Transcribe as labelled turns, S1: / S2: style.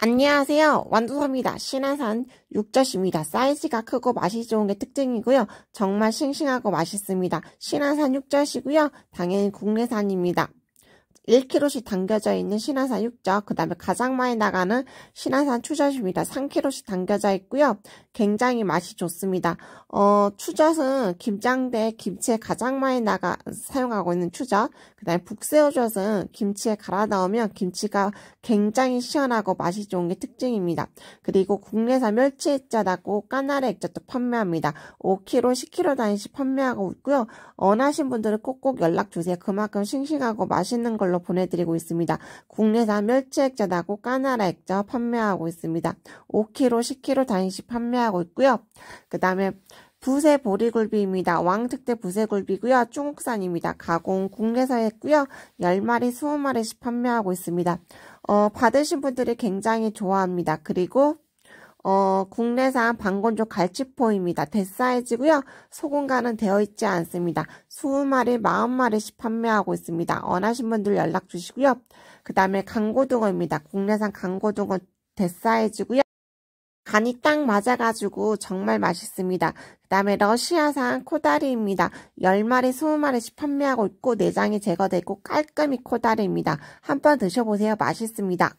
S1: 안녕하세요. 완두섭니다. 입 신안산 육젓입니다. 사이즈가 크고 맛이 좋은 게 특징이고요. 정말 싱싱하고 맛있습니다. 신안산 육젓이고요. 당연히 국내산입니다. 1km씩 당겨져 있는 신화산 6적, 그 다음에 가장 많이 나가는 신화산 추젓입니다. 3km씩 당겨져 있고요. 굉장히 맛이 좋습니다. 어, 추젓은 김장대 김치에 가장 많이 나가 사용하고 있는 추젓, 그 다음에 북새우젓은 김치에 갈아 넣으면 김치가 굉장히 시원하고 맛이 좋은 게 특징입니다. 그리고 국내산 멸치 액젓하고 까나리 액젓도 판매합니다. 5kg, 10kg 단위씩 판매하고 있고요. 원하신 분들은 꼭꼭 연락 주세요. 그만큼 싱싱하고 맛있는 걸로 선물로 보내드리고 있습니다. 국내산 멸치 액젓하고 까나라 액젓 판매하고 있습니다. 5kg, 10kg 단위씩 판매하고 있고요. 그 다음에 부세 보리굴비입니다. 왕특대 부세굴비고요. 중국산입니다. 가공 국내사 했고요. 10마리, 20마리씩 판매하고 있습니다. 어, 받으신 분들이 굉장히 좋아합니다. 그리고 어, 국내산 방건조 갈치포입니다. 대사이즈고요. 소금간은 되어 있지 않습니다. 20마리, 40마리씩 판매하고 있습니다. 원하신 분들 연락 주시고요. 그 다음에 강고등어입니다. 국내산 강고등어 대사이즈고요. 간이 딱 맞아가지고 정말 맛있습니다. 그 다음에 러시아산 코다리입니다. 10마리, 20마리씩 판매하고 있고 내장이 제거되고 깔끔히 코다리입니다. 한번 드셔보세요. 맛있습니다.